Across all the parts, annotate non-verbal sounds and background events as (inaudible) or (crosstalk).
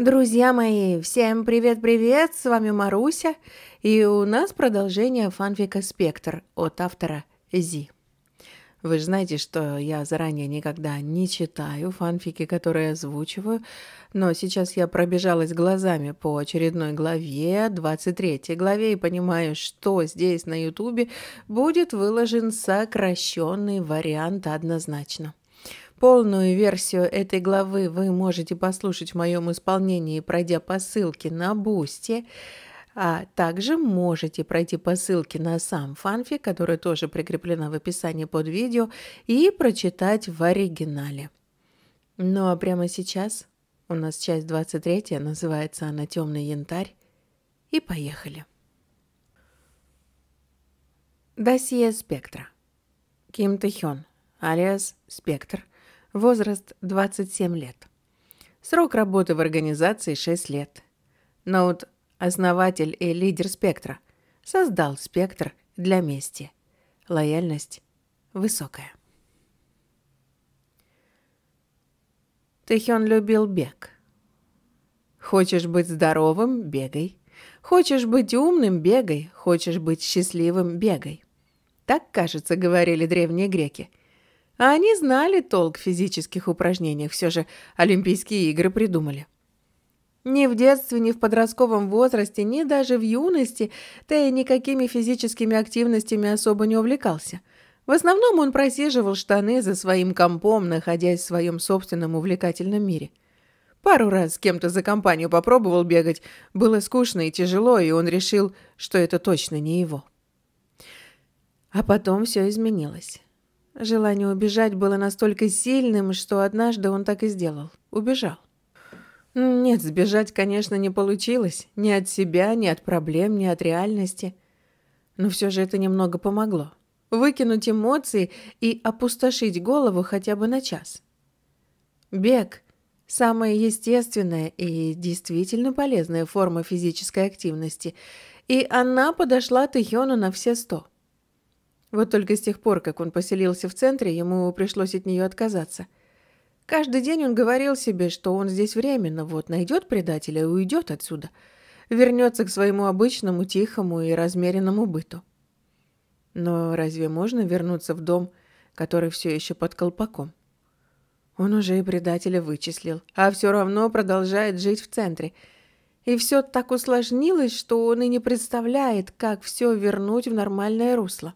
Друзья мои, всем привет-привет, с вами Маруся, и у нас продолжение фанфика «Спектр» от автора Зи. Вы же знаете, что я заранее никогда не читаю фанфики, которые озвучиваю, но сейчас я пробежалась глазами по очередной главе, 23 главе, и понимаю, что здесь на ютубе будет выложен сокращенный вариант однозначно – Полную версию этой главы вы можете послушать в моем исполнении, пройдя по ссылке на Бусти. А также можете пройти по ссылке на сам Фанфи, которая тоже прикреплена в описании под видео, и прочитать в оригинале. Ну а прямо сейчас у нас часть 23, называется она «Темный янтарь», и поехали. Досье Спектра. Ким Тэхён, алиас Спектр, возраст 27 лет. Срок работы в организации 6 лет. Ноут – основатель и лидер спектра. Создал спектр для мести. Лояльность высокая. Тэхён любил бег. Хочешь быть здоровым – бегай. Хочешь быть умным – бегай. Хочешь быть счастливым – бегай. Так, кажется, говорили древние греки. А они знали толк в физических упражнениях, все же Олимпийские игры придумали. Ни в детстве, ни в подростковом возрасте, ни даже в юности Тэй никакими физическими активностями особо не увлекался. В основном он просиживал штаны за своим компом, находясь в своем собственном увлекательном мире. Пару раз с кем-то за компанию попробовал бегать, было скучно и тяжело, и он решил, что это точно не его. А потом все изменилось. Желание убежать было настолько сильным, что однажды он так и сделал. Убежал. Нет, сбежать, конечно, не получилось. Ни от себя, ни от проблем, ни от реальности. Но все же это немного помогло. Выкинуть эмоции и опустошить голову хотя бы на час. Бег – самая естественная и действительно полезная форма физической активности. И она подошла Тэхёну на все сто – вот только с тех пор, как он поселился в центре, ему пришлось от нее отказаться. Каждый день он говорил себе, что он здесь временно, вот найдет предателя и уйдет отсюда. Вернется к своему обычному, тихому и размеренному быту. Но разве можно вернуться в дом, который все еще под колпаком? Он уже и предателя вычислил, а все равно продолжает жить в центре. И все так усложнилось, что он и не представляет, как все вернуть в нормальное русло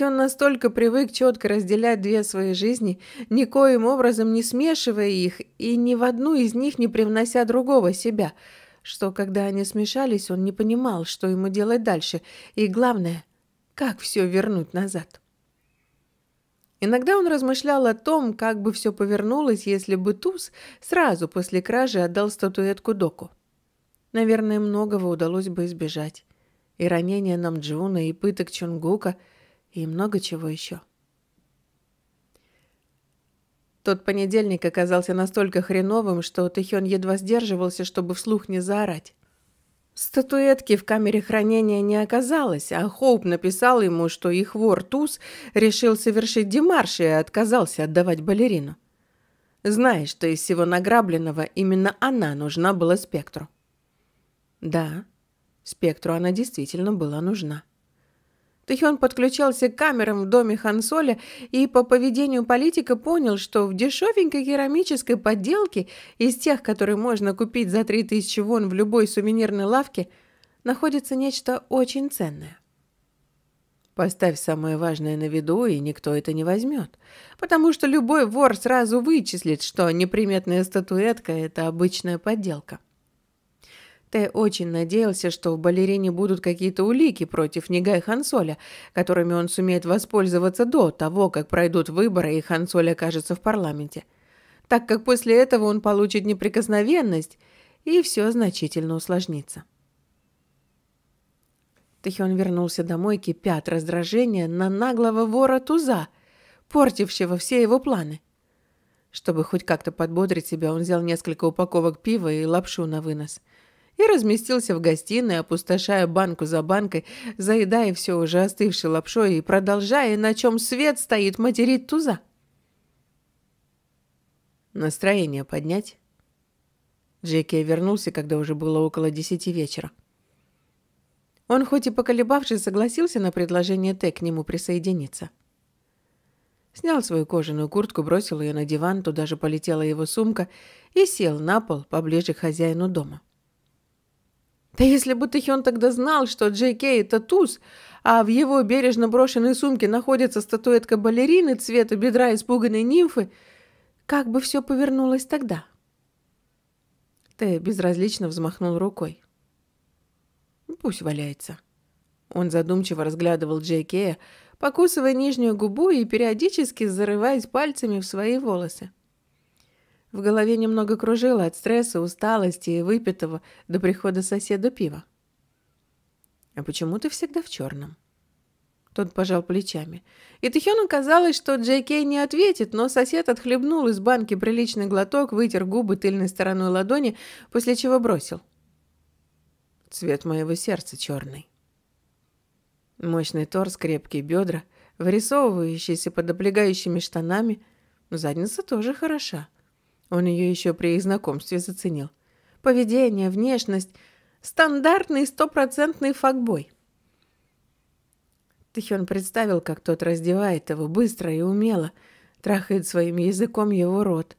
он настолько привык четко разделять две свои жизни, никоим образом не смешивая их и ни в одну из них не привнося другого себя, что когда они смешались, он не понимал, что ему делать дальше, и главное, как все вернуть назад. Иногда он размышлял о том, как бы все повернулось, если бы Туз сразу после кражи отдал статуэтку Доку. Наверное, многого удалось бы избежать. И ранения Намджуна, и пыток Чунгука – и много чего еще. Тот понедельник оказался настолько хреновым, что Тэхён едва сдерживался, чтобы вслух не заорать. Статуэтки в камере хранения не оказалось, а Хоуп написал ему, что их вор Туз решил совершить демарш и отказался отдавать балерину. Зная, что из всего награбленного именно она нужна была Спектру. Да, Спектру она действительно была нужна. Тэхён подключался к камерам в доме Хансоля и по поведению политика понял, что в дешевенькой керамической подделке из тех, которые можно купить за 3000 вон в любой сувенирной лавке, находится нечто очень ценное. Поставь самое важное на виду, и никто это не возьмет. Потому что любой вор сразу вычислит, что неприметная статуэтка – это обычная подделка. Тэй очень надеялся, что в балерине будут какие-то улики против Нигай Хансоля, которыми он сумеет воспользоваться до того, как пройдут выборы и Хансоль окажется в парламенте. Так как после этого он получит неприкосновенность, и все значительно усложнится. Тэхён вернулся домой, кипя от раздражения на наглого вора Туза, портившего все его планы. Чтобы хоть как-то подбодрить себя, он взял несколько упаковок пива и лапшу на вынос – и разместился в гостиной, опустошая банку за банкой, заедая все уже остывшей лапшой и продолжая, на чем свет стоит, материть туза. Настроение поднять? Джеки вернулся, когда уже было около десяти вечера. Он, хоть и поколебавшись, согласился на предложение Т к нему присоединиться. Снял свою кожаную куртку, бросил ее на диван, туда же полетела его сумка и сел на пол поближе к хозяину дома. Да если бы Тэхён тогда знал, что Джей Кей – это туз, а в его бережно брошенной сумке находится статуэтка балерины цвета бедра испуганной нимфы, как бы все повернулось тогда? Тэ безразлично взмахнул рукой. «Пусть валяется». Он задумчиво разглядывал Джей Кея, покусывая нижнюю губу и периодически зарываясь пальцами в свои волосы. В голове немного кружило от стресса, усталости и выпитого до прихода соседа пива. «А почему ты всегда в черном?» Тот пожал плечами. И Тихёну казалось, что Джей Кей не ответит, но сосед отхлебнул из банки приличный глоток, вытер губы тыльной стороной ладони, после чего бросил. «Цвет моего сердца черный». Мощный торс, крепкие бедра, вырисовывающиеся под облегающими штанами. Задница тоже хороша. Он ее еще при их знакомстве заценил. Поведение, внешность. Стандартный стопроцентный факбой. Тихион представил, как тот раздевает его быстро и умело, трахает своим языком его рот,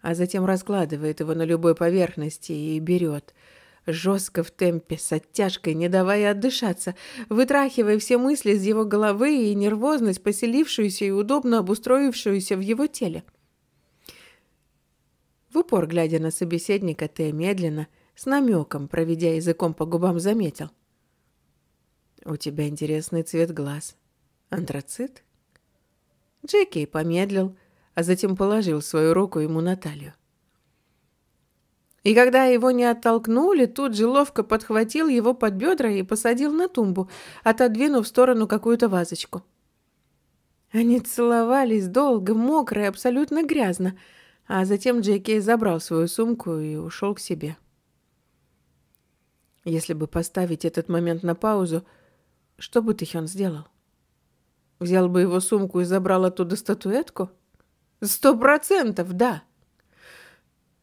а затем раскладывает его на любой поверхности и берет – жестко в темпе, с оттяжкой, не давая отдышаться, вытрахивая все мысли из его головы и нервозность, поселившуюся и удобно обустроившуюся в его теле. В упор, глядя на собеседника, Т медленно, с намеком, проведя языком по губам, заметил. «У тебя интересный цвет глаз. Антрацит?» Джеки помедлил, а затем положил свою руку ему на талию. И когда его не оттолкнули, тут же ловко подхватил его под бедра и посадил на тумбу, отодвинув в сторону какую-то вазочку. Они целовались долго, мокро и абсолютно грязно, а затем Джеки забрал свою сумку и ушел к себе. Если бы поставить этот момент на паузу, что бы Тихён сделал? Взял бы его сумку и забрал оттуда статуэтку? Сто процентов, да!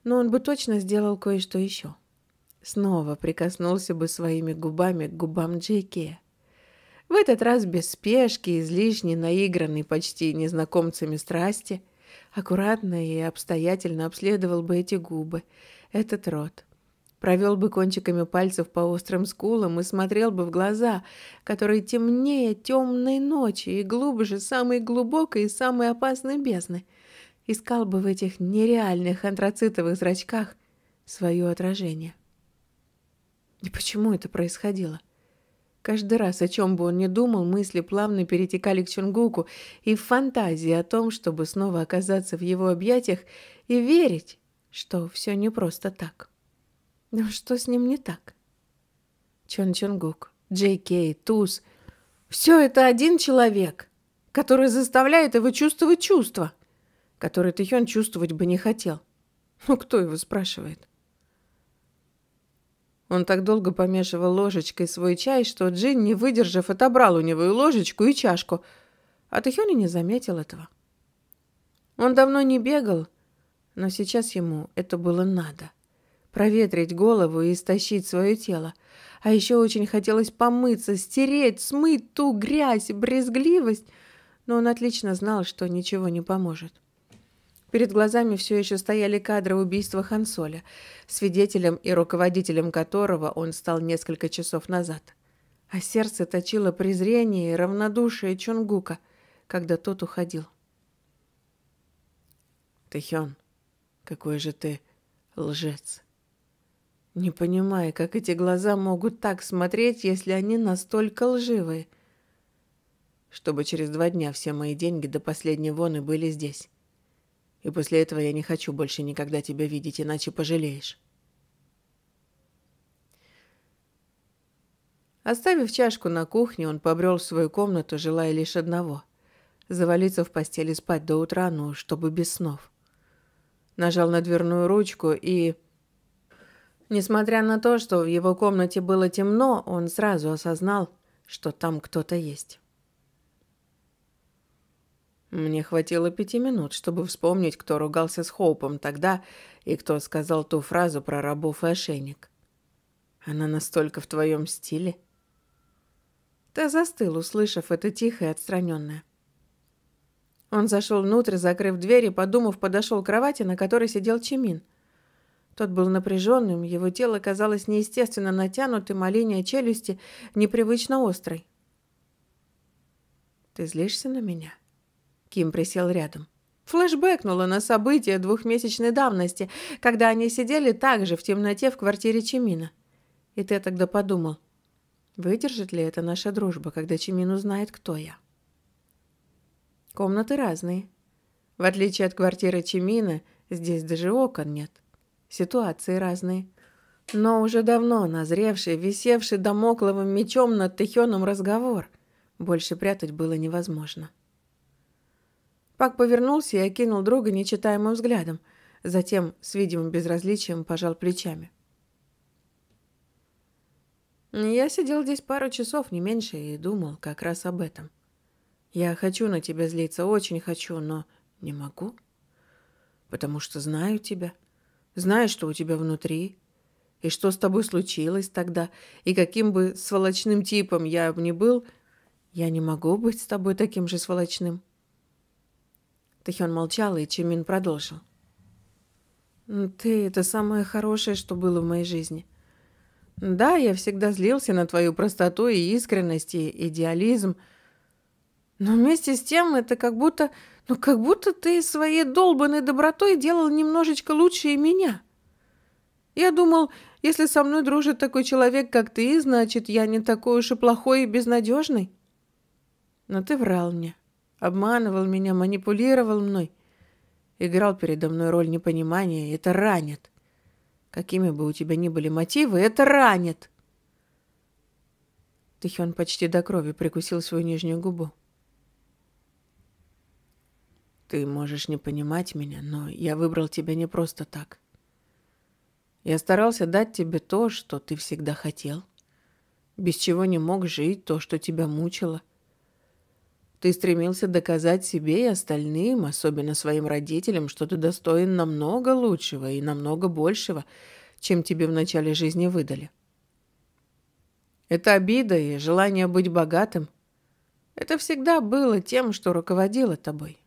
Но он бы точно сделал кое-что еще. Снова прикоснулся бы своими губами к губам Джеки. В этот раз без спешки, излишне наигранной почти незнакомцами страсти – аккуратно и обстоятельно обследовал бы эти губы, этот рот. Провел бы кончиками пальцев по острым скулам и смотрел бы в глаза, которые темнее темной ночи и глубже самой глубокой и самой опасной бездны. Искал бы в этих нереальных антрацитовых зрачках свое отражение. И почему это происходило? — Каждый раз, о чем бы он ни думал, мысли плавно перетекали к Чунгуку и в фантазии о том, чтобы снова оказаться в его объятиях и верить, что все не просто так. Но что с ним не так? Чон Чунгук, Джей Кей, Туз — все это один человек, который заставляет его чувствовать чувства, которые Тэхён чувствовать бы не хотел. Ну, кто его спрашивает? Он так долго помешивал ложечкой свой чай, что Джин, не выдержав, отобрал у него и ложечку, и чашку. А Тэхёна не заметил этого. Он давно не бегал, но сейчас ему это было надо. Проветрить голову и истощить свое тело. А еще очень хотелось помыться, стереть, смыть ту грязь, брезгливость, но он отлично знал, что ничего не поможет. Перед глазами все еще стояли кадры убийства Хансоля, свидетелем и руководителем которого он стал несколько часов назад. А сердце точило презрение и равнодушие Чунгука, когда тот уходил. Тэхён, какой же ты лжец. Не понимая, как эти глаза могут так смотреть, если они настолько лживые. Чтобы через два дня все мои деньги до последней воны были здесь. И после этого я не хочу больше никогда тебя видеть, иначе пожалеешь. Оставив чашку на кухне, он побрел в свою комнату, желая лишь одного — завалиться в постели спать до утра, ну, чтобы без снов. Нажал на дверную ручку и... Несмотря на то, что в его комнате было темно, он сразу осознал, что там кто-то есть. Мне хватило пяти минут, чтобы вспомнить, кто ругался с Хоупом тогда и кто сказал ту фразу про рабов и ошейник. Она настолько в твоем стиле. Та застыл, услышав это тихое и отстраненное. Он зашел внутрь, закрыв дверь и, подумав, подошел к кровати, на которой сидел Чимин. Тот был напряженным, его тело казалось неестественно натянутым, а линия челюсти непривычно острой. «Ты злишься на меня?» Ким присел рядом. Флэшбэкнуло на события двухмесячной давности, когда они сидели также в темноте в квартире Чимина. И ты тогда подумал, выдержит ли это наша дружба, когда Чимин узнает, кто я. Комнаты разные. В отличие от квартиры Чимина, здесь даже окон нет. Ситуации разные. Но уже давно назревший, висевший домокловым мечом над Тихоном разговор больше прятать было невозможно. — Пак повернулся и окинул друга нечитаемым взглядом, затем с видимым безразличием пожал плечами. «Я сидел здесь пару часов, не меньше, и думал как раз об этом. Я хочу на тебя злиться, очень хочу, но не могу, потому что знаю тебя, знаю, что у тебя внутри, и что с тобой случилось тогда, и каким бы сволочным типом я бы ни был, я не могу быть с тобой таким же сволочным». Тэхён молчал, и Чимин продолжил. «Ты — это самое хорошее, что было в моей жизни. Да, я всегда злился на твою простоту и искренность, и идеализм, но вместе с тем это как будто... Ну, как будто ты своей долбанной добротой делал немножечко лучше и меня. Я думал, если со мной дружит такой человек, как ты, значит, я не такой уж и плохой и безнадежный. Но ты врал мне обманывал меня, манипулировал мной, играл передо мной роль непонимания, это ранит. Какими бы у тебя ни были мотивы, это ранит. Тихон почти до крови прикусил свою нижнюю губу. Ты можешь не понимать меня, но я выбрал тебя не просто так. Я старался дать тебе то, что ты всегда хотел, без чего не мог жить, то, что тебя мучило — ты стремился доказать себе и остальным, особенно своим родителям, что ты достоин намного лучшего и намного большего, чем тебе в начале жизни выдали. Это обида и желание быть богатым. Это всегда было тем, что руководило тобой.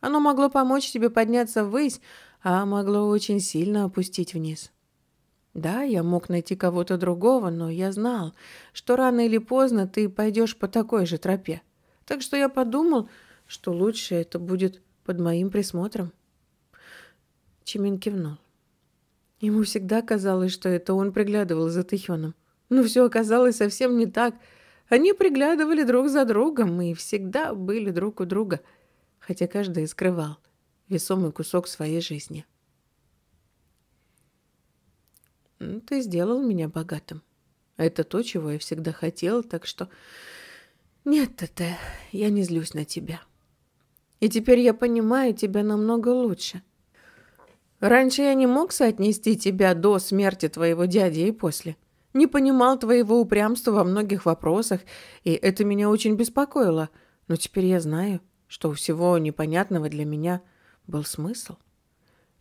Оно могло помочь тебе подняться ввысь, а могло очень сильно опустить вниз. Да, я мог найти кого-то другого, но я знал, что рано или поздно ты пойдешь по такой же тропе. Так что я подумал, что лучше это будет под моим присмотром. Чимин кивнул. Ему всегда казалось, что это он приглядывал за Тихёном. Но все оказалось совсем не так. Они приглядывали друг за другом и всегда были друг у друга, хотя каждый скрывал весомый кусок своей жизни. «Ты сделал меня богатым. Это то, чего я всегда хотел, так что нет, ТТ, я не злюсь на тебя. И теперь я понимаю тебя намного лучше. Раньше я не мог соотнести тебя до смерти твоего дяди и после. Не понимал твоего упрямства во многих вопросах, и это меня очень беспокоило. Но теперь я знаю, что у всего непонятного для меня был смысл.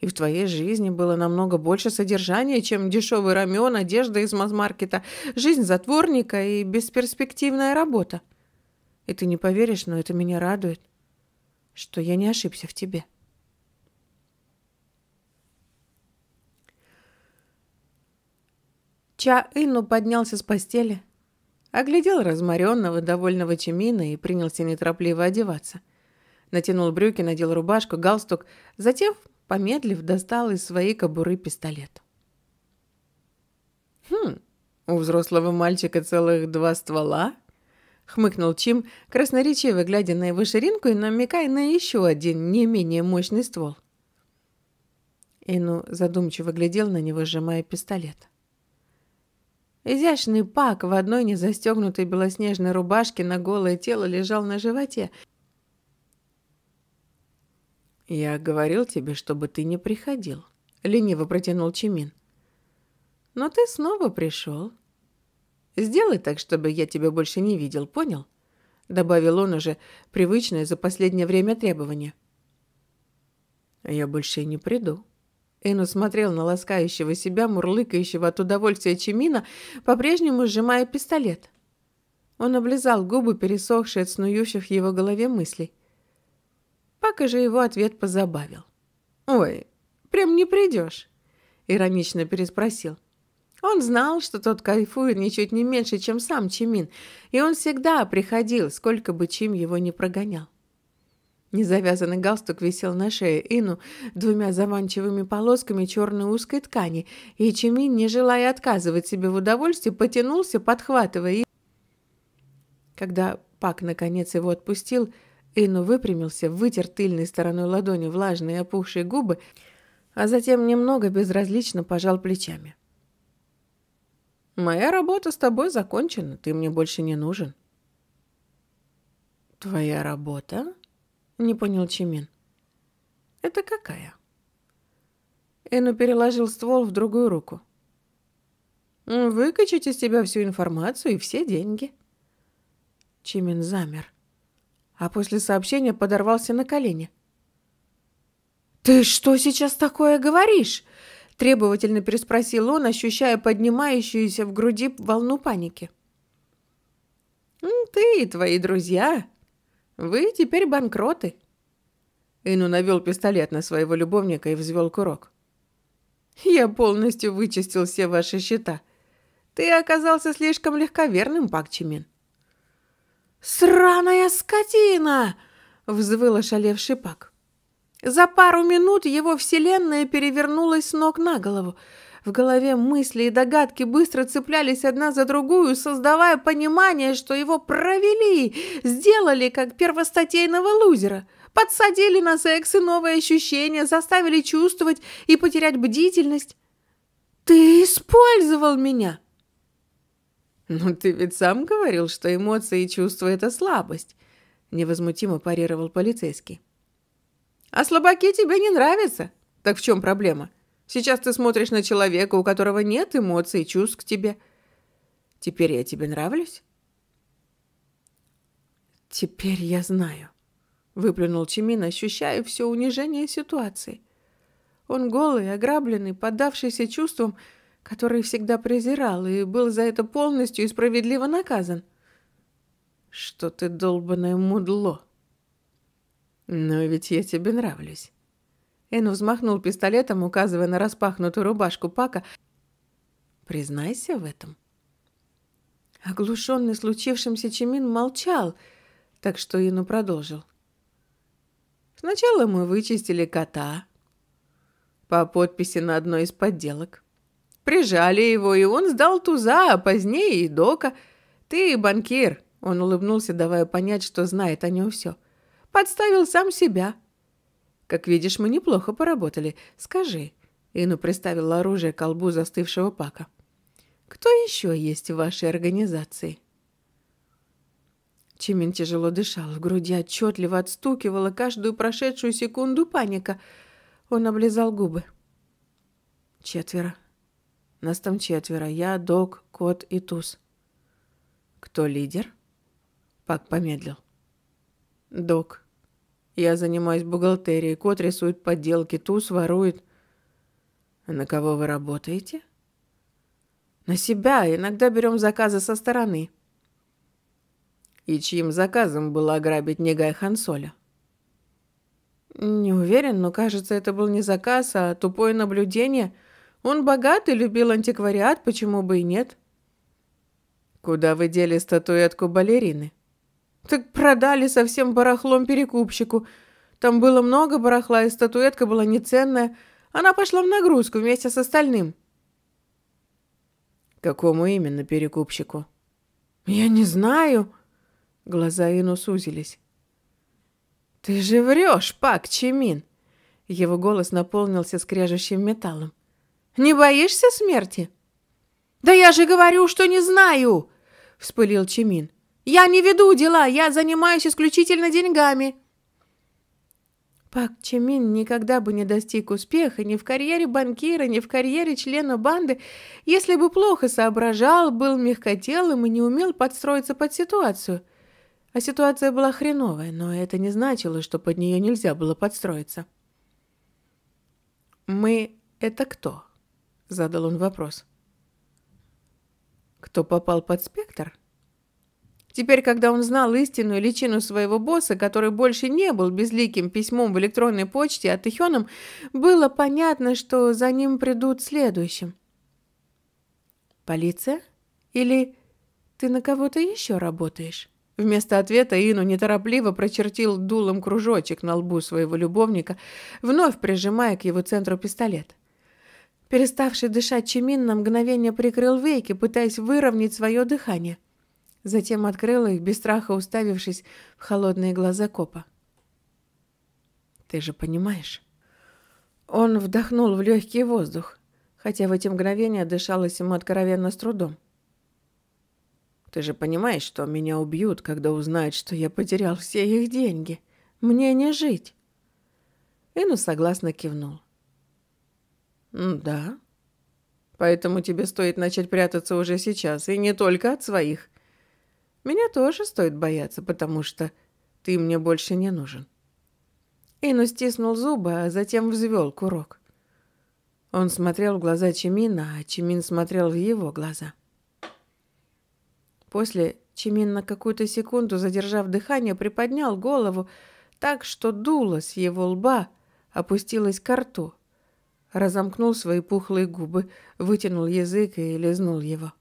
И в твоей жизни было намного больше содержания, чем дешевый рамен, одежда из мазмаркета, жизнь затворника и бесперспективная работа. И ты не поверишь, но это меня радует, что я не ошибся в тебе. Ча Инну поднялся с постели, оглядел разморенного, довольного Чемина и принялся неторопливо одеваться. Натянул брюки, надел рубашку, галстук, затем, помедлив, достал из своей кобуры пистолет. «Хм, у взрослого мальчика целых два ствола?» хмыкнул Чим, красноречиво глядя на его ширинку и намекая на еще один не менее мощный ствол. Ину задумчиво глядел на него, сжимая пистолет. Изящный пак в одной незастегнутой белоснежной рубашке на голое тело лежал на животе. «Я говорил тебе, чтобы ты не приходил», — лениво протянул Чимин. «Но ты снова пришел», Сделай так, чтобы я тебя больше не видел, понял?» Добавил он уже привычное за последнее время требование. «Я больше не приду». Эну смотрел на ласкающего себя, мурлыкающего от удовольствия Чимина, по-прежнему сжимая пистолет. Он облизал губы, пересохшие от снующих в его голове мыслей. Пока же его ответ позабавил. «Ой, прям не придешь?» — иронично переспросил. — он знал, что тот кайфует ничуть не меньше, чем сам Чимин, и он всегда приходил, сколько бы Чим его не прогонял. Незавязанный галстук висел на шее Ину двумя заманчивыми полосками черной узкой ткани, и Чимин, не желая отказывать себе в удовольствии, потянулся, подхватывая и... Когда Пак наконец его отпустил, Ину выпрямился, вытер тыльной стороной ладони влажные опухшие губы, а затем немного безразлично пожал плечами. Моя работа с тобой закончена, ты мне больше не нужен. Твоя работа? Не понял Чимин. Это какая? Эну переложил ствол в другую руку. Выкачать из тебя всю информацию и все деньги. Чимин замер, а после сообщения подорвался на колени. «Ты что сейчас такое говоришь? требовательно переспросил он, ощущая поднимающуюся в груди волну паники. «Ну, «Ты и твои друзья. Вы теперь банкроты». Ину навел пистолет на своего любовника и взвел курок. «Я полностью вычистил все ваши счета. Ты оказался слишком легковерным, Пак Чимин». «Сраная скотина!» — взвыл ошалевший Пак. За пару минут его вселенная перевернулась с ног на голову. В голове мысли и догадки быстро цеплялись одна за другую, создавая понимание, что его провели, сделали как первостатейного лузера. Подсадили на секс и новые ощущения, заставили чувствовать и потерять бдительность. «Ты использовал меня!» «Ну, ты ведь сам говорил, что эмоции и чувства — это слабость», — невозмутимо парировал полицейский. А слабаки тебе не нравятся. Так в чем проблема? Сейчас ты смотришь на человека, у которого нет эмоций и чувств к тебе. Теперь я тебе нравлюсь? Теперь я знаю, выплюнул Чимин, ощущая все унижение ситуации. Он голый, ограбленный, поддавшийся чувствам, которые всегда презирал и был за это полностью и справедливо наказан. Что ты долбанное мудло! «Но ведь я тебе нравлюсь». Эн взмахнул пистолетом, указывая на распахнутую рубашку Пака. «Признайся в этом». Оглушенный случившимся Чимин молчал, так что Ину продолжил. «Сначала мы вычистили кота по подписи на одной из подделок. Прижали его, и он сдал туза, а позднее и дока. Ты банкир». Он улыбнулся, давая понять, что знает о нем все. «Все» подставил сам себя. Как видишь, мы неплохо поработали. Скажи. Ину приставила оружие к колбу застывшего пака. Кто еще есть в вашей организации? Чимин тяжело дышал, в груди отчетливо отстукивала каждую прошедшую секунду паника. Он облизал губы. Четверо. Нас там четверо. Я, Док, Кот и Туз. Кто лидер? Пак помедлил. Док, я занимаюсь бухгалтерией. Кот рисует подделки, туз ворует. «А на кого вы работаете? На себя. Иногда берем заказы со стороны. И чьим заказом было ограбить Негай Хансоля? Не уверен, но кажется, это был не заказ, а тупое наблюдение. Он богат и любил антиквариат, почему бы и нет? Куда вы дели статуэтку балерины? Так продали совсем барахлом перекупщику. Там было много барахла, и статуэтка была неценная. Она пошла в нагрузку вместе с остальным. Какому именно перекупщику? Я не знаю. Глаза Ину сузились. Ты же врешь, Пак Чимин. Его голос наполнился скрежущим металлом. Не боишься смерти? Да я же говорю, что не знаю, вспылил Чимин. Я не веду дела, я занимаюсь исключительно деньгами. Пак Чемин никогда бы не достиг успеха ни в карьере банкира, ни в карьере члена банды, если бы плохо соображал, был мягкотелым и не умел подстроиться под ситуацию. А ситуация была хреновая, но это не значило, что под нее нельзя было подстроиться. «Мы — это кто?» — задал он вопрос. «Кто попал под спектр?» Теперь, когда он знал истинную личину своего босса, который больше не был безликим письмом в электронной почте от а Ихёном, было понятно, что за ним придут следующим. «Полиция? Или ты на кого-то еще работаешь?» Вместо ответа Ину неторопливо прочертил дулом кружочек на лбу своего любовника, вновь прижимая к его центру пистолет. Переставший дышать Чимин на мгновение прикрыл веки, пытаясь выровнять свое дыхание – затем открыла их, без страха уставившись в холодные глаза копа. «Ты же понимаешь?» Он вдохнул в легкий воздух, хотя в эти мгновения дышалось ему откровенно с трудом. «Ты же понимаешь, что меня убьют, когда узнают, что я потерял все их деньги. Мне не жить!» Ину согласно кивнул. «Да. Поэтому тебе стоит начать прятаться уже сейчас, и не только от своих. Меня тоже стоит бояться, потому что ты мне больше не нужен». Ину стиснул зубы, а затем взвел курок. Он смотрел в глаза Чимина, а Чимин смотрел в его глаза. После Чимин на какую-то секунду, задержав дыхание, приподнял голову так, что дуло с его лба опустилось к рту. Разомкнул свои пухлые губы, вытянул язык и лизнул его. —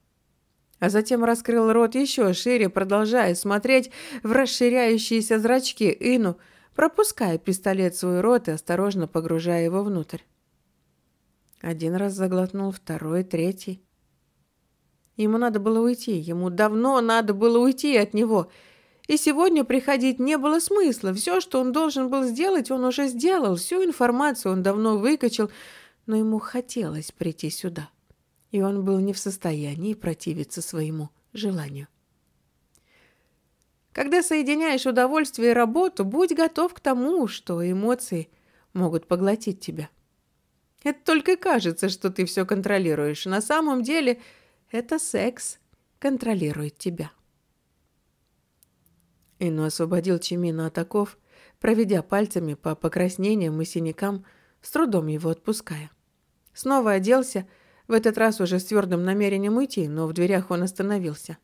а затем раскрыл рот еще шире, продолжая смотреть в расширяющиеся зрачки Ину, пропуская пистолет в свой рот и осторожно погружая его внутрь. Один раз заглотнул, второй, третий. Ему надо было уйти, ему давно надо было уйти от него. И сегодня приходить не было смысла. Все, что он должен был сделать, он уже сделал. Всю информацию он давно выкачал, но ему хотелось прийти сюда и он был не в состоянии противиться своему желанию. Когда соединяешь удовольствие и работу, будь готов к тому, что эмоции могут поглотить тебя. Это только кажется, что ты все контролируешь. На самом деле это секс контролирует тебя. Ино освободил Чимина от оков, проведя пальцами по покраснениям и синякам, с трудом его отпуская. Снова оделся и в этот раз уже с твердым намерением уйти, но в дверях он остановился.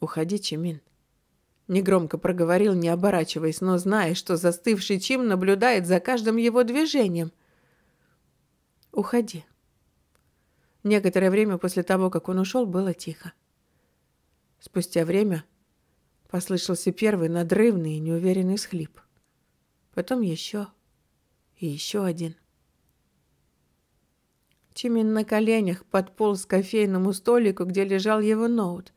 «Уходи, Чимин», — негромко проговорил, не оборачиваясь, но зная, что застывший Чим наблюдает за каждым его движением. «Уходи». Некоторое время после того, как он ушел, было тихо. Спустя время послышался первый надрывный и неуверенный схлип. Потом еще и еще один. Тимин на коленях подполз к кофейному столику, где лежал его ноут.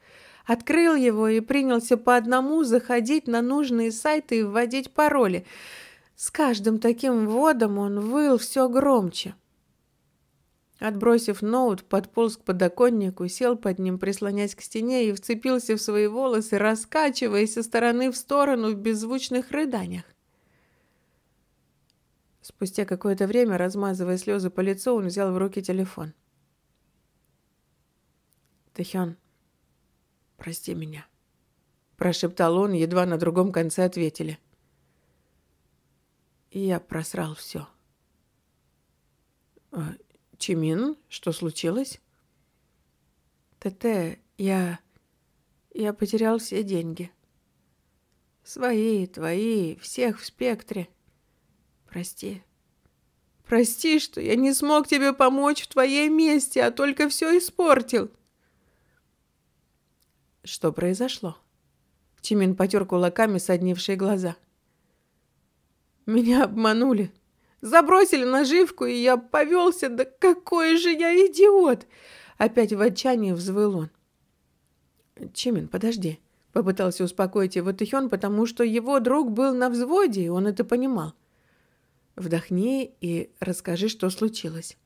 Открыл его и принялся по одному заходить на нужные сайты и вводить пароли. С каждым таким вводом он выл все громче. Отбросив ноут, подполз к подоконнику, сел под ним, прислонясь к стене, и вцепился в свои волосы, раскачиваясь со стороны в сторону в беззвучных рыданиях. Спустя какое-то время, размазывая слезы по лицу, он взял в руки телефон. «Тэхён, прости меня», – прошептал он, едва на другом конце ответили. И я просрал все. А, «Э, «Чимин, что случилось?» «ТТ, я... я потерял все деньги. Свои, твои, всех в спектре». Прости. Прости, что я не смог тебе помочь в твоей месте, а только все испортил. Что произошло? Чимин потер кулаками соднившие глаза. Меня обманули. Забросили наживку, и я повелся. Да какой же я идиот! Опять в отчаянии взвыл он. Чимин, подожди. Попытался успокоить его Тихен, потому что его друг был на взводе, и он это понимал. Вдохни и расскажи, что случилось.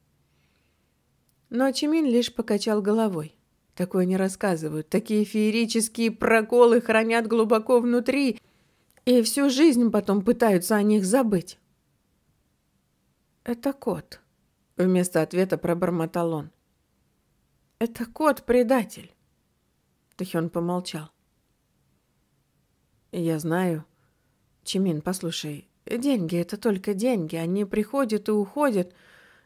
Но Чимин лишь покачал головой. Такое не рассказывают. Такие феерические проколы хранят глубоко внутри, и всю жизнь потом пытаются о них забыть. «Это кот», — вместо ответа пробормотал он. «Это кот-предатель», — Тахён помолчал. «Я знаю. Чимин, послушай, Деньги — это только деньги. Они приходят и уходят,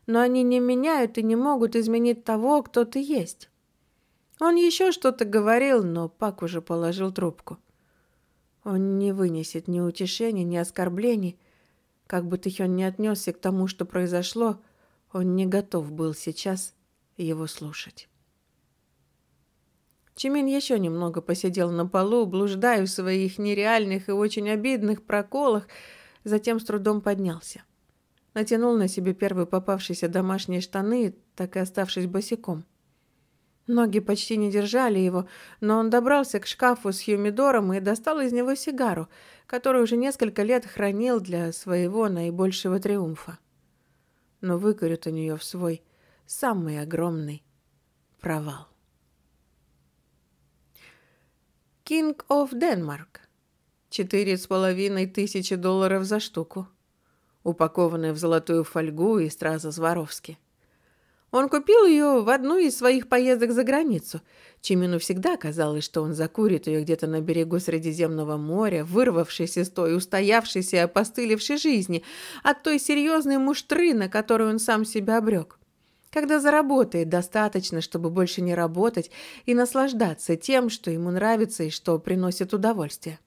но они не меняют и не могут изменить того, кто ты есть. Он еще что-то говорил, но Пак уже положил трубку. Он не вынесет ни утешений, ни оскорблений. Как бы Тихён не отнесся к тому, что произошло, он не готов был сейчас его слушать. Чимин еще немного посидел на полу, блуждая в своих нереальных и очень обидных проколах, затем с трудом поднялся. Натянул на себе первые попавшиеся домашние штаны, так и оставшись босиком. Ноги почти не держали его, но он добрался к шкафу с хьюмидором и достал из него сигару, которую уже несколько лет хранил для своего наибольшего триумфа. Но выкурит у нее в свой самый огромный провал. King of Denmark Четыре с половиной тысячи долларов за штуку, упакованная в золотую фольгу и страза Зворовски. Он купил ее в одну из своих поездок за границу. Чимину всегда казалось, что он закурит ее где-то на берегу Средиземного моря, вырвавшись из той устоявшейся и опостылевшей жизни, от той серьезной муштры, на которую он сам себя обрек. Когда заработает достаточно, чтобы больше не работать и наслаждаться тем, что ему нравится и что приносит удовольствие.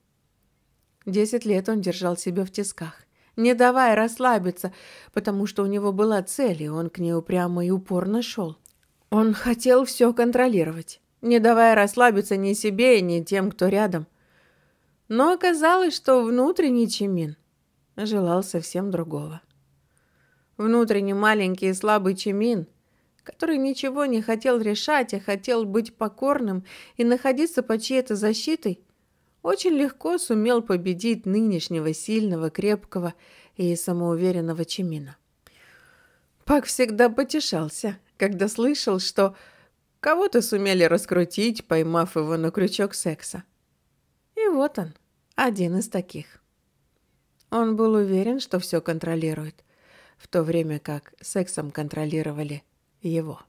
Десять лет он держал себя в тисках, не давая расслабиться, потому что у него была цель, и он к ней упрямо и упорно шел. Он хотел все контролировать, не давая расслабиться ни себе, ни тем, кто рядом. Но оказалось, что внутренний Чимин желал совсем другого. Внутренний маленький и слабый Чимин, который ничего не хотел решать, а хотел быть покорным и находиться под чьей-то защитой – очень легко сумел победить нынешнего сильного, крепкого и самоуверенного Чимина. Пак всегда потешался, когда слышал, что кого-то сумели раскрутить, поймав его на крючок секса. И вот он, один из таких. Он был уверен, что все контролирует, в то время как сексом контролировали его.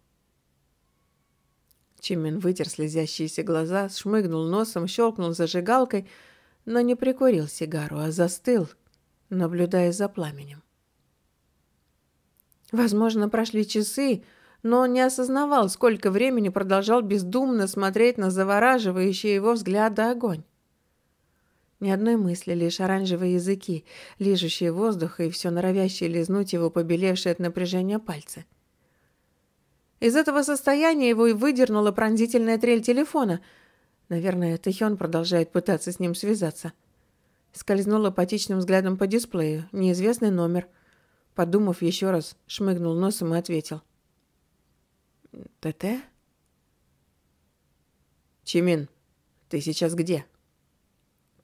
Чимин вытер слезящиеся глаза, шмыгнул носом, щелкнул зажигалкой, но не прикурил сигару, а застыл, наблюдая за пламенем. Возможно, прошли часы, но он не осознавал, сколько времени продолжал бездумно смотреть на завораживающий его взгляды огонь. Ни одной мысли, лишь оранжевые языки, лижущие воздух и все норовящие лизнуть его побелевшие от напряжения пальцы. Из этого состояния его и выдернула пронзительная трель телефона. Наверное, Тэхён продолжает пытаться с ним связаться. Скользнул апатичным взглядом по дисплею. Неизвестный номер. Подумав еще раз, шмыгнул носом и ответил. «ТТ?» «Чимин, ты сейчас где?»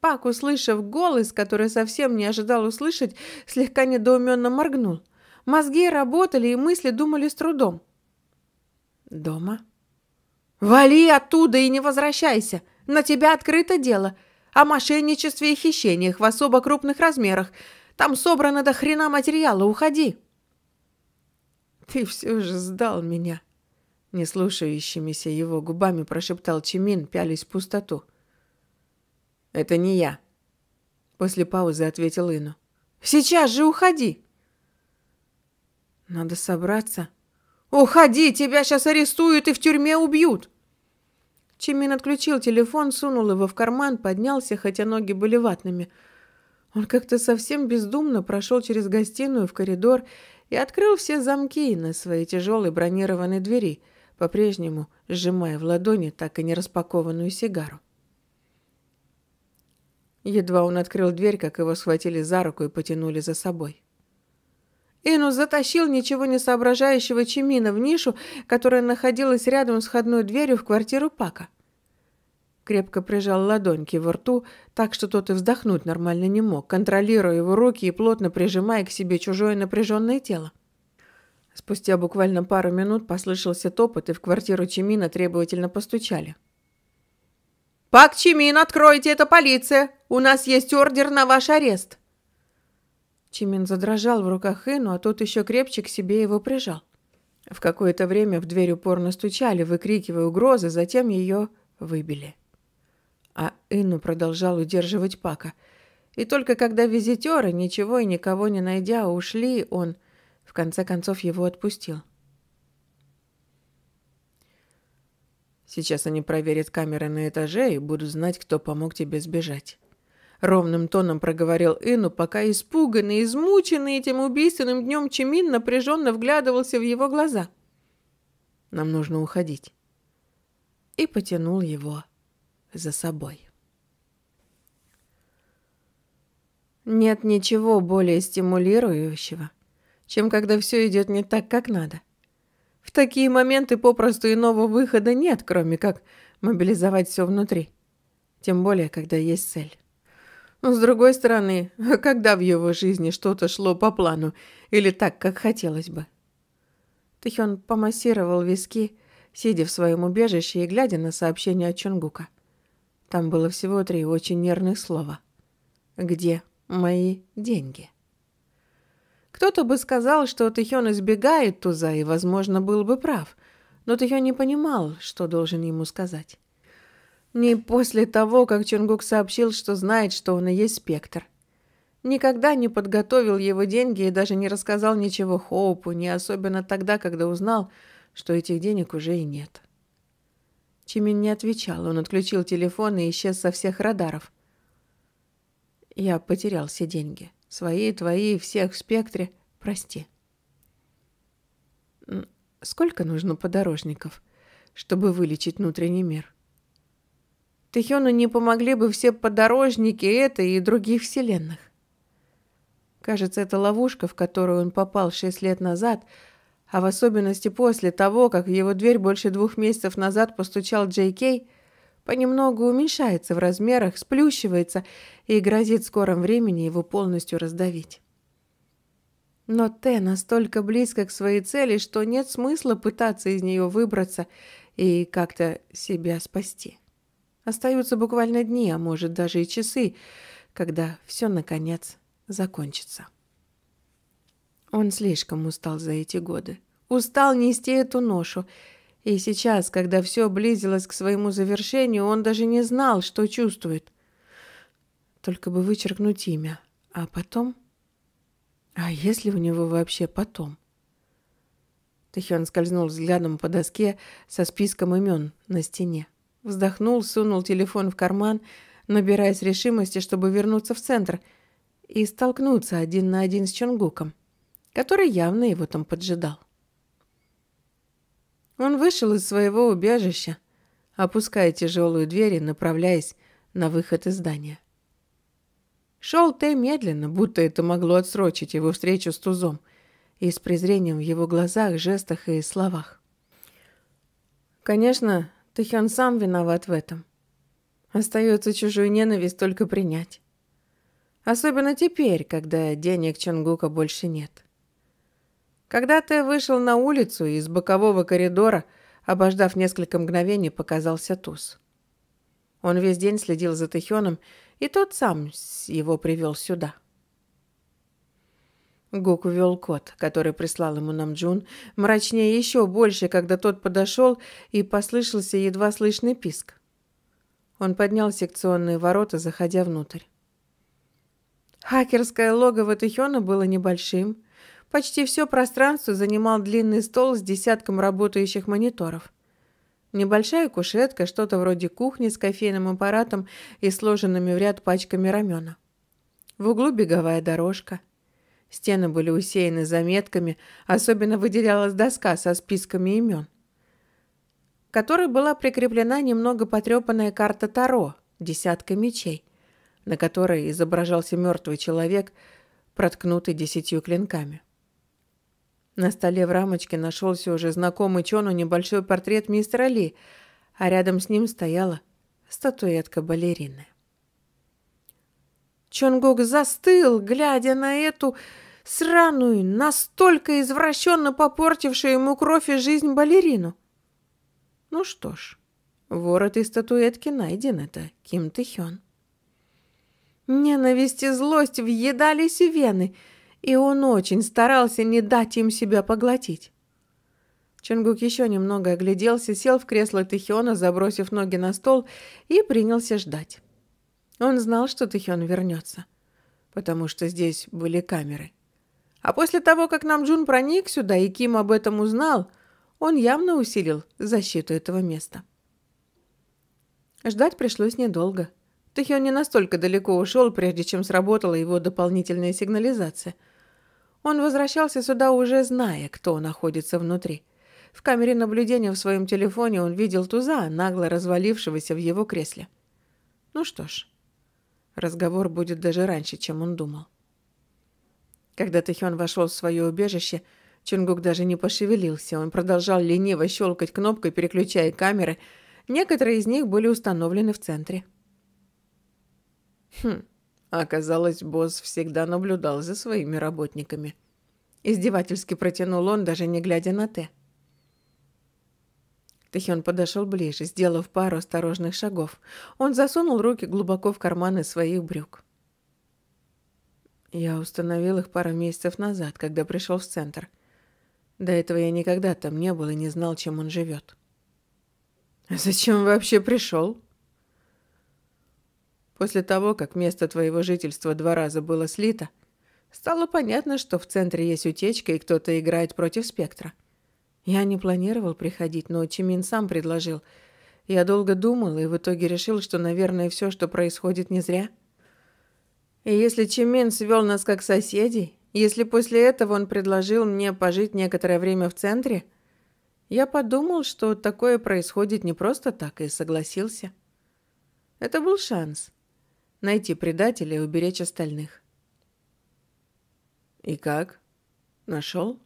Пак, услышав голос, который совсем не ожидал услышать, слегка недоуменно моргнул. Мозги работали, и мысли думали с трудом. Дома? Вали оттуда и не возвращайся. На тебя открыто дело. О мошенничестве и хищениях в особо крупных размерах. Там собрано до хрена материала. Уходи. Ты все же сдал меня. Не слушающимися его губами прошептал Чимин, пялись в пустоту. Это не я. После паузы ответил Ину. Сейчас же уходи. Надо собраться. «Уходи, тебя сейчас арестуют и в тюрьме убьют!» Чимин отключил телефон, сунул его в карман, поднялся, хотя ноги были ватными. Он как-то совсем бездумно прошел через гостиную в коридор и открыл все замки на своей тяжелой бронированной двери, по-прежнему сжимая в ладони так и не распакованную сигару. Едва он открыл дверь, как его схватили за руку и потянули за собой. Эну затащил ничего не соображающего Чемина в нишу, которая находилась рядом с входной дверью в квартиру Пака. Крепко прижал ладоньки во рту, так что тот и вздохнуть нормально не мог, контролируя его руки и плотно прижимая к себе чужое напряженное тело. Спустя буквально пару минут послышался топот, и в квартиру Чемина требовательно постучали. «Пак Чимин, откройте, это полиция! У нас есть ордер на ваш арест!» Чимин задрожал в руках Ину, а тот еще крепче к себе его прижал. В какое-то время в дверь упорно стучали, выкрикивая угрозы, затем ее выбили. А Инну продолжал удерживать Пака. И только когда визитеры, ничего и никого не найдя, ушли, он, в конце концов, его отпустил. Сейчас они проверят камеры на этаже и будут знать, кто помог тебе сбежать ровным тоном проговорил Ину, пока испуганный, измученный этим убийственным днем Чимин напряженно вглядывался в его глаза. «Нам нужно уходить». И потянул его за собой. Нет ничего более стимулирующего, чем когда все идет не так, как надо. В такие моменты попросту иного выхода нет, кроме как мобилизовать все внутри. Тем более, когда есть цель с другой стороны, (laughs) когда в его жизни что-то шло по плану или так, как хотелось бы? Тихён помассировал виски, сидя в своем убежище и глядя на сообщение от Чунгука. Там было всего три очень нервных слова. «Где мои деньги?» Кто-то бы сказал, что Тихён избегает Туза и, возможно, был бы прав, но Тихён не понимал, что должен ему сказать. Не после того, как Чонгук сообщил, что знает, что он и есть спектр. Никогда не подготовил его деньги и даже не рассказал ничего Хоупу, не особенно тогда, когда узнал, что этих денег уже и нет. Чимин не отвечал, он отключил телефон и исчез со всех радаров. Я потерял все деньги. Свои, твои, всех в спектре. Прости. Сколько нужно подорожников, чтобы вылечить внутренний мир? Тэхёну не помогли бы все подорожники этой и других вселенных. Кажется, это ловушка, в которую он попал шесть лет назад, а в особенности после того, как в его дверь больше двух месяцев назад постучал Джей Кей, понемногу уменьшается в размерах, сплющивается и грозит в скором времени его полностью раздавить. Но Т настолько близко к своей цели, что нет смысла пытаться из нее выбраться и как-то себя спасти. Остаются буквально дни, а может даже и часы, когда все наконец закончится. Он слишком устал за эти годы. Устал нести эту ношу. И сейчас, когда все близилось к своему завершению, он даже не знал, что чувствует. Только бы вычеркнуть имя. А потом? А если у него вообще потом? Тахион скользнул взглядом по доске со списком имен на стене. Вздохнул, сунул телефон в карман, набираясь решимости, чтобы вернуться в центр и столкнуться один на один с Чонгуком, который явно его там поджидал. Он вышел из своего убежища, опуская тяжелую дверь и направляясь на выход из здания. Шел Т медленно, будто это могло отсрочить его встречу с Тузом, и с презрением в его глазах, жестах и словах. Конечно, Тэхён сам виноват в этом. Остается чужую ненависть только принять. Особенно теперь, когда денег Чонгука больше нет. Когда ты вышел на улицу и из бокового коридора, обождав несколько мгновений, показался Туз. Он весь день следил за Тэхёном, и тот сам его привел сюда. — Гук вел кот, который прислал ему Намджун, мрачнее еще больше, когда тот подошел и послышался едва слышный писк. Он поднял секционные ворота, заходя внутрь. Хакерское логово Тихёна было небольшим. Почти все пространство занимал длинный стол с десятком работающих мониторов. Небольшая кушетка, что-то вроде кухни с кофейным аппаратом и сложенными в ряд пачками рамена. В углу беговая дорожка – Стены были усеяны заметками, особенно выделялась доска со списками имен, к которой была прикреплена немного потрепанная карта Таро, десятка мечей, на которой изображался мертвый человек, проткнутый десятью клинками. На столе в рамочке нашелся уже знакомый Чону небольшой портрет мистера Ли, а рядом с ним стояла статуэтка балерины. Чонгок застыл, глядя на эту сраную, настолько извращенно попортившую ему кровь и жизнь балерину. Ну что ж, ворот и статуэтки найден, это Ким Тихён. Ненависть и злость въедались в вены, и он очень старался не дать им себя поглотить. Чонгук еще немного огляделся, сел в кресло Тихиона, забросив ноги на стол, и принялся ждать. Он знал, что Тэхён вернется, потому что здесь были камеры. А после того, как Намджун проник сюда и Ким об этом узнал, он явно усилил защиту этого места. Ждать пришлось недолго. Тэхён не настолько далеко ушел, прежде чем сработала его дополнительная сигнализация. Он возвращался сюда, уже зная, кто находится внутри. В камере наблюдения в своем телефоне он видел туза, нагло развалившегося в его кресле. Ну что ж, Разговор будет даже раньше, чем он думал. Когда Тэхён вошел в свое убежище, Чунгук даже не пошевелился. Он продолжал лениво щелкать кнопкой, переключая камеры. Некоторые из них были установлены в центре. Хм, оказалось, босс всегда наблюдал за своими работниками. Издевательски протянул он, даже не глядя на Т. Тэхён подошел ближе, сделав пару осторожных шагов. Он засунул руки глубоко в карманы своих брюк. Я установил их пару месяцев назад, когда пришел в центр. До этого я никогда там не был и не знал, чем он живет. «Зачем вообще пришел?» После того, как место твоего жительства два раза было слито, стало понятно, что в центре есть утечка и кто-то играет против спектра. Я не планировал приходить, но Чимин сам предложил. Я долго думал и в итоге решил, что, наверное, все, что происходит, не зря. И если Чимин свел нас как соседей, если после этого он предложил мне пожить некоторое время в центре, я подумал, что такое происходит не просто так, и согласился. Это был шанс найти предателя и уберечь остальных. «И как? Нашел?»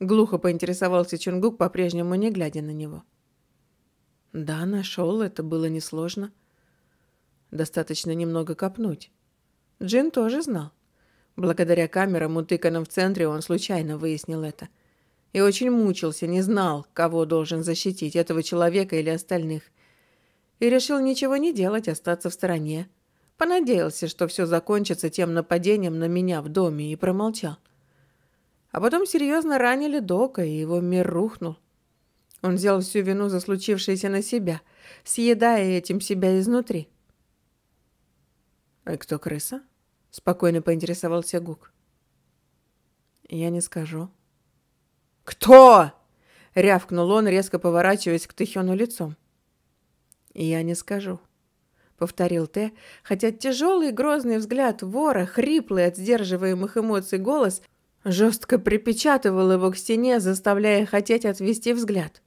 Глухо поинтересовался Чунгук, по-прежнему не глядя на него. Да, нашел, это было несложно. Достаточно немного копнуть. Джин тоже знал. Благодаря камерам, утыканным в центре, он случайно выяснил это. И очень мучился, не знал, кого должен защитить, этого человека или остальных. И решил ничего не делать, остаться в стороне. Понадеялся, что все закончится тем нападением на меня в доме, и промолчал. А потом серьезно ранили Дока, и его мир рухнул. Он взял всю вину за случившееся на себя, съедая этим себя изнутри. «А кто крыса?» — спокойно поинтересовался Гук. «Я не скажу». «Кто?» — рявкнул он, резко поворачиваясь к Тыхёну лицом. «Я не скажу», — повторил Т, хотя тяжелый грозный взгляд вора, хриплый от сдерживаемых эмоций голос — Жестко припечатывал его к стене, заставляя хотеть отвести взгляд.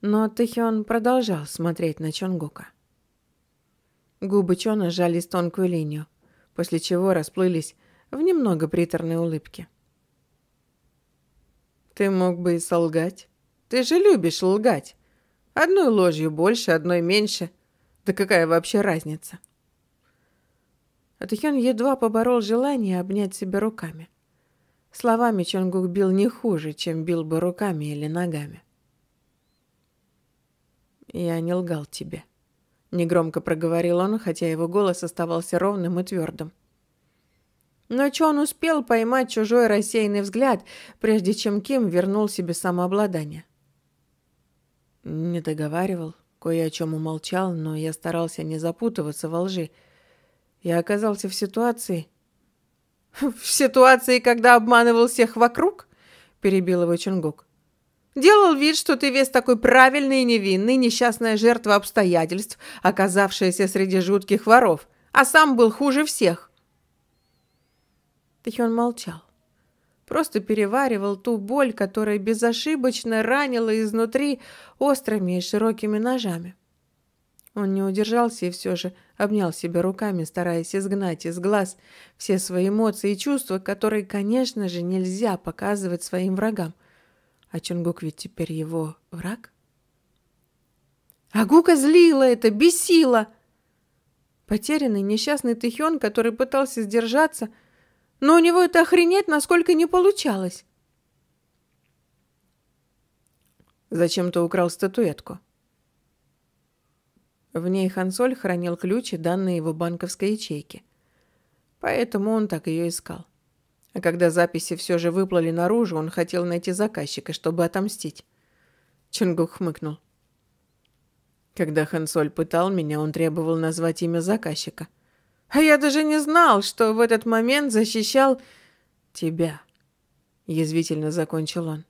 Но Тэхион продолжал смотреть на Чонгука. Губы Чона сжались тонкую линию, после чего расплылись в немного приторной улыбке. «Ты мог бы и солгать. Ты же любишь лгать. Одной ложью больше, одной меньше. Да какая вообще разница?» Атахен едва поборол желание обнять себя руками. Словами Чонгук бил не хуже, чем бил бы руками или ногами. «Я не лгал тебе», — негромко проговорил он, хотя его голос оставался ровным и твердым. Но Чон успел поймать чужой рассеянный взгляд, прежде чем Ким вернул себе самообладание. Не договаривал, кое о чем умолчал, но я старался не запутываться во лжи. Я оказался в ситуации, (laughs) «В ситуации, когда обманывал всех вокруг?» – перебил его Чунгук. «Делал вид, что ты весь такой правильный и невинный, несчастная жертва обстоятельств, оказавшаяся среди жутких воров, а сам был хуже всех». Тахион молчал. Просто переваривал ту боль, которая безошибочно ранила изнутри острыми и широкими ножами. Он не удержался и все же обнял себя руками, стараясь изгнать из глаз все свои эмоции и чувства, которые, конечно же, нельзя показывать своим врагам. А Чунгук ведь теперь его враг? А Гука злила это, бесила! Потерянный несчастный Тихион, который пытался сдержаться, но у него это охренеть насколько не получалось. Зачем ты украл статуэтку? В ней Хансоль хранил ключи, данные его банковской ячейки. Поэтому он так ее искал. А когда записи все же выплыли наружу, он хотел найти заказчика, чтобы отомстить. Чунгук хмыкнул. Когда Хансоль пытал меня, он требовал назвать имя заказчика. А я даже не знал, что в этот момент защищал тебя. Язвительно закончил он.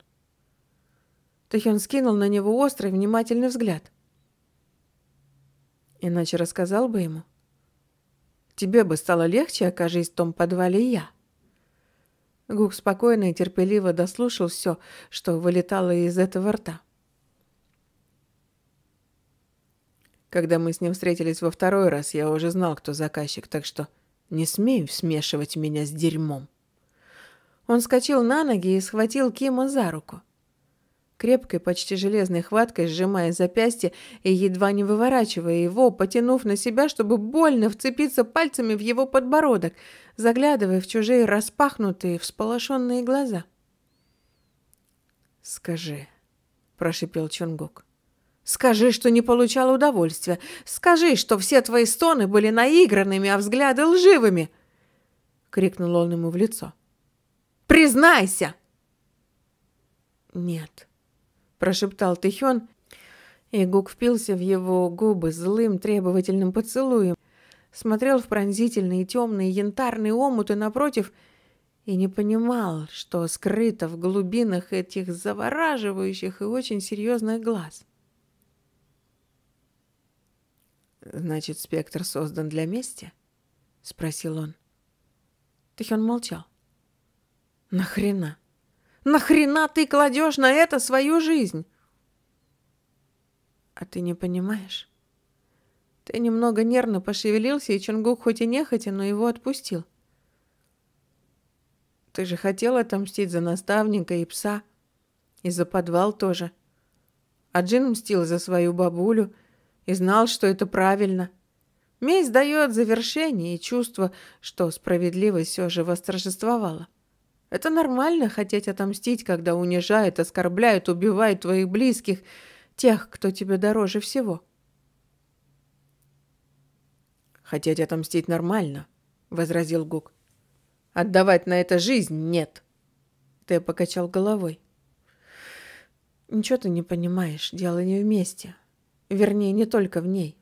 Тахён скинул на него острый, внимательный взгляд. Иначе рассказал бы ему. Тебе бы стало легче, окажись в том подвале я. Гук спокойно и терпеливо дослушал все, что вылетало из этого рта. Когда мы с ним встретились во второй раз, я уже знал, кто заказчик, так что не смей смешивать меня с дерьмом. Он скочил на ноги и схватил Кима за руку. Крепкой, почти железной хваткой сжимая запястье и едва не выворачивая его, потянув на себя, чтобы больно вцепиться пальцами в его подбородок, заглядывая в чужие распахнутые, всполошенные глаза. «Скажи», — прошипел Чонгук, — «скажи, что не получал удовольствия. Скажи, что все твои стоны были наигранными, а взгляды лживыми!» — крикнул он ему в лицо. «Признайся!» «Нет», – прошептал Тэхён, и Гук впился в его губы злым требовательным поцелуем, смотрел в пронзительные темные янтарные омуты напротив и не понимал, что скрыто в глубинах этих завораживающих и очень серьезных глаз. «Значит, спектр создан для мести?» — спросил он. Тихон молчал. «Нахрена?» Нахрена ты кладешь на это свою жизнь? А ты не понимаешь? Ты немного нервно пошевелился, и Чонгук хоть и нехотя, но его отпустил. Ты же хотел отомстить за наставника и пса. И за подвал тоже. А Джин мстил за свою бабулю и знал, что это правильно. Месть дает завершение и чувство, что справедливость все же восторжествовала. Это нормально хотеть отомстить, когда унижают, оскорбляют, убивают твоих близких, тех, кто тебе дороже всего. Хотеть отомстить нормально, возразил Гук. Отдавать на это жизнь нет. Ты покачал головой. Ничего ты не понимаешь, дело не вместе. Вернее, не только в ней.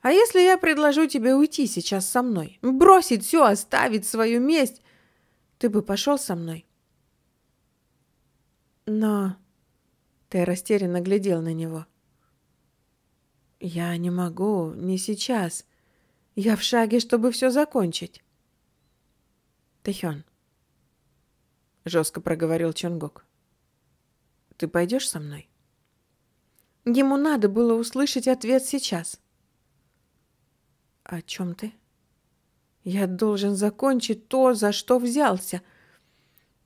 А если я предложу тебе уйти сейчас со мной? Бросить все, оставить свою месть ты бы пошел со мной?» «Но...» Ты растерянно глядел на него. «Я не могу, не сейчас. Я в шаге, чтобы все закончить». «Тэхён», — жестко проговорил Чонгок, — «ты пойдешь со мной?» Ему надо было услышать ответ сейчас. «О чем ты?» Я должен закончить то, за что взялся.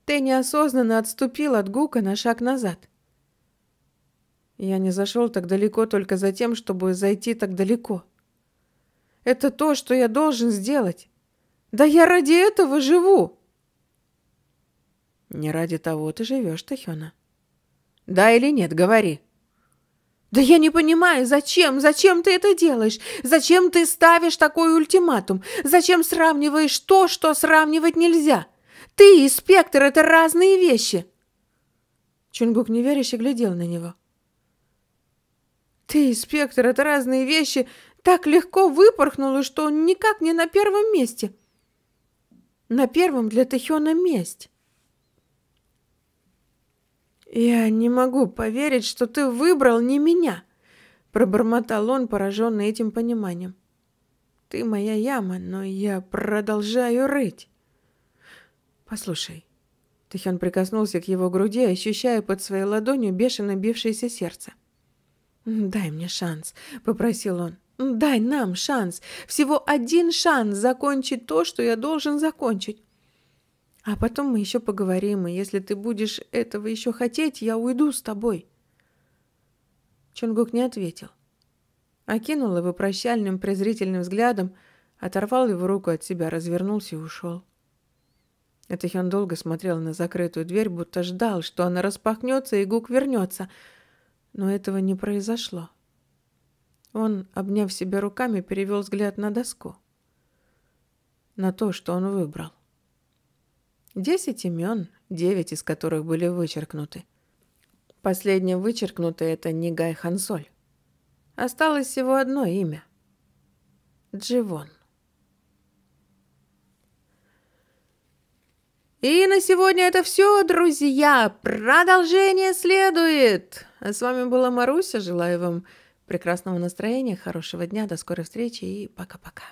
Ты неосознанно отступил от Гука на шаг назад. Я не зашел так далеко только за тем, чтобы зайти так далеко. Это то, что я должен сделать. Да я ради этого живу. Не ради того ты живешь, Тахёна. Да или нет, говори. «Да я не понимаю, зачем? Зачем ты это делаешь? Зачем ты ставишь такой ультиматум? Зачем сравниваешь то, что сравнивать нельзя? Ты и спектр — это разные вещи!» Чунгук неверяще глядел на него. «Ты и спектр — это разные вещи!» Так легко выпорхнуло, что он никак не на первом месте. На первом для Тэхёна месть. «Я не могу поверить, что ты выбрал не меня!» — пробормотал он, пораженный этим пониманием. «Ты моя яма, но я продолжаю рыть!» «Послушай», — Тихон прикоснулся к его груди, ощущая под своей ладонью бешено бившееся сердце. «Дай мне шанс», — попросил он. «Дай нам шанс, всего один шанс закончить то, что я должен закончить. А потом мы еще поговорим, и если ты будешь этого еще хотеть, я уйду с тобой. Чонгук не ответил. Окинул его прощальным презрительным взглядом, оторвал его руку от себя, развернулся и ушел. Этахён долго смотрел на закрытую дверь, будто ждал, что она распахнется и Гук вернется. Но этого не произошло. Он, обняв себя руками, перевел взгляд на доску. На то, что он выбрал. Десять имен, девять из которых были вычеркнуты. Последнее вычеркнутое – это Нигай Хансоль. Осталось всего одно имя – Дживон. И на сегодня это все, друзья. Продолжение следует. А с вами была Маруся. Желаю вам прекрасного настроения, хорошего дня, до скорой встречи и пока-пока.